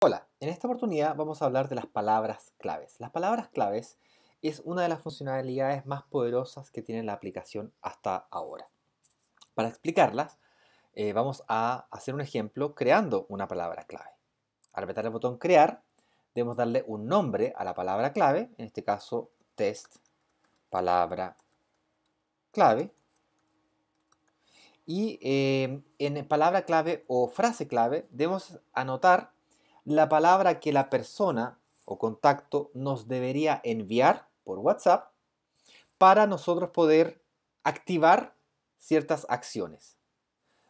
Hola, en esta oportunidad vamos a hablar de las palabras claves. Las palabras claves es una de las funcionalidades más poderosas que tiene la aplicación hasta ahora. Para explicarlas, eh, vamos a hacer un ejemplo creando una palabra clave. Al apretar el botón crear, debemos darle un nombre a la palabra clave, en este caso test palabra clave. Y eh, en palabra clave o frase clave debemos anotar la palabra que la persona o contacto nos debería enviar por WhatsApp para nosotros poder activar ciertas acciones.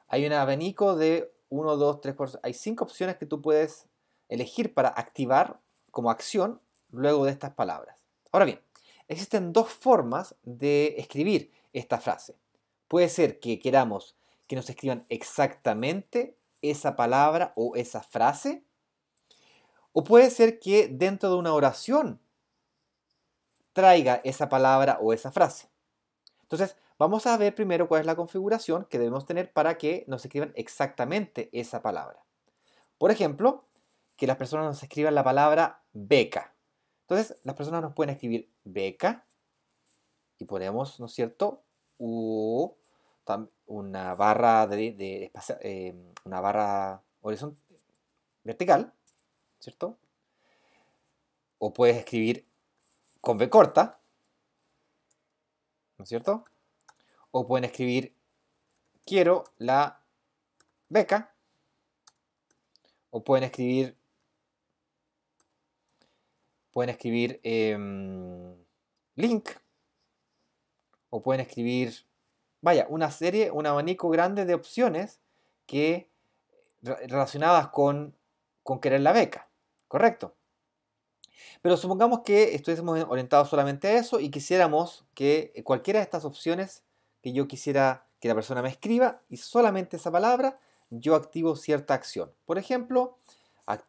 Hay un abanico de 1, 2, 3, 4, hay 5 opciones que tú puedes elegir para activar como acción luego de estas palabras. Ahora bien, existen dos formas de escribir esta frase. Puede ser que queramos que nos escriban exactamente esa palabra o esa frase o puede ser que dentro de una oración traiga esa palabra o esa frase. Entonces, vamos a ver primero cuál es la configuración que debemos tener para que nos escriban exactamente esa palabra. Por ejemplo, que las personas nos escriban la palabra beca. Entonces, las personas nos pueden escribir beca y ponemos, ¿no es cierto?, una barra, de, eh, una barra horizontal, vertical ¿cierto? O puedes escribir con B corta, ¿no es cierto? O pueden escribir quiero la beca, o pueden escribir pueden escribir em, link, o pueden escribir, vaya, una serie, un abanico grande de opciones que relacionadas con con querer la beca, ¿correcto? Pero supongamos que estuviésemos orientados solamente a eso y quisiéramos que eh, cualquiera de estas opciones que yo quisiera que la persona me escriba y solamente esa palabra, yo activo cierta acción. Por ejemplo,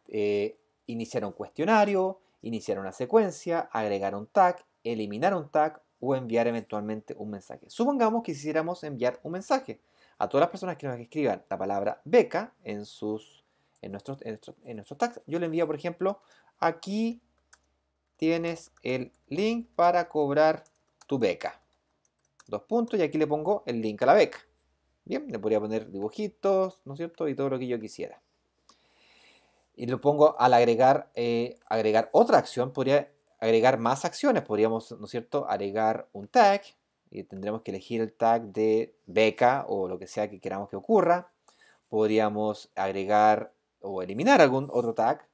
eh, iniciar un cuestionario, iniciar una secuencia, agregar un tag, eliminar un tag o enviar eventualmente un mensaje. Supongamos que quisiéramos enviar un mensaje a todas las personas que nos escriban la palabra beca en sus en nuestro, en nuestro, tags. Yo le envío, por ejemplo, aquí tienes el link para cobrar tu beca. Dos puntos y aquí le pongo el link a la beca. Bien, le podría poner dibujitos, ¿no es cierto? Y todo lo que yo quisiera. Y lo pongo al agregar, eh, agregar otra acción, podría agregar más acciones. Podríamos, ¿no es cierto?, agregar un tag y tendremos que elegir el tag de beca o lo que sea que queramos que ocurra. Podríamos agregar o eliminar algún otro tag,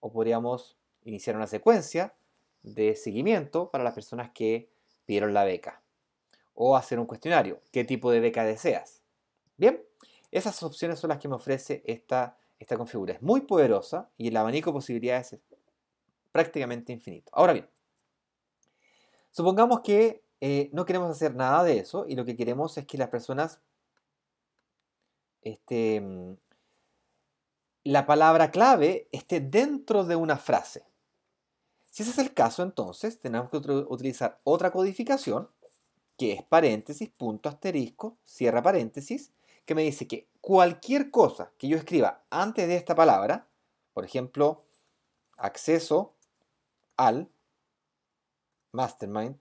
o podríamos iniciar una secuencia de seguimiento para las personas que pidieron la beca, o hacer un cuestionario, qué tipo de beca deseas. Bien, esas opciones son las que me ofrece esta, esta configura. Es muy poderosa y el abanico de posibilidades es prácticamente infinito. Ahora bien, supongamos que eh, no queremos hacer nada de eso y lo que queremos es que las personas este, la palabra clave esté dentro de una frase. Si ese es el caso, entonces tenemos que utilizar otra codificación, que es paréntesis, punto, asterisco, cierra paréntesis, que me dice que cualquier cosa que yo escriba antes de esta palabra, por ejemplo, acceso al mastermind,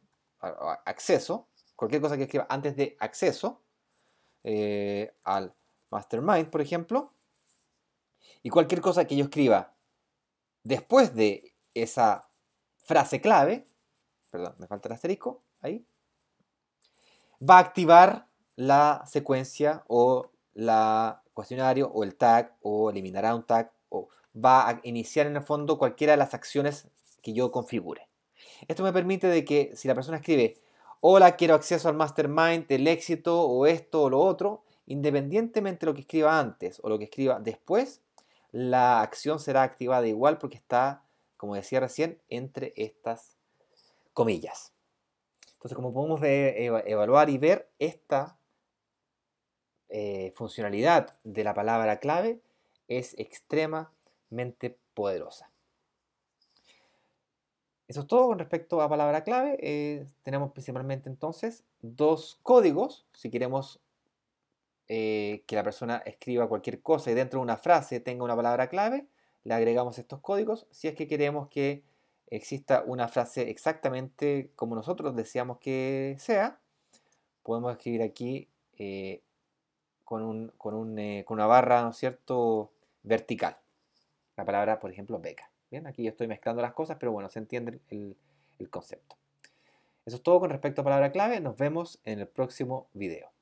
acceso, cualquier cosa que escriba antes de acceso eh, al mastermind, por ejemplo, y cualquier cosa que yo escriba después de esa frase clave, perdón, me falta el asterisco, ahí, va a activar la secuencia o la cuestionario o el tag o eliminará un tag o va a iniciar en el fondo cualquiera de las acciones que yo configure. Esto me permite de que si la persona escribe, hola, quiero acceso al mastermind, el éxito o esto o lo otro, independientemente de lo que escriba antes o lo que escriba después, la acción será activada igual porque está, como decía recién, entre estas comillas. Entonces, como podemos evaluar y ver, esta eh, funcionalidad de la palabra clave es extremadamente poderosa. Eso es todo con respecto a palabra clave. Eh, tenemos principalmente entonces dos códigos, si queremos eh, que la persona escriba cualquier cosa y dentro de una frase tenga una palabra clave, le agregamos estos códigos si es que queremos que exista una frase exactamente como nosotros deseamos que sea. Podemos escribir aquí eh, eh, con, una barra, ¿no cierto?, vertical. La palabra, por ejemplo, beca. Bien, aquí yo estoy mezclando las cosas, pero bueno, se entiende el, el concepto. Eso es todo con respecto a palabra clave. Nos vemos en el próximo video.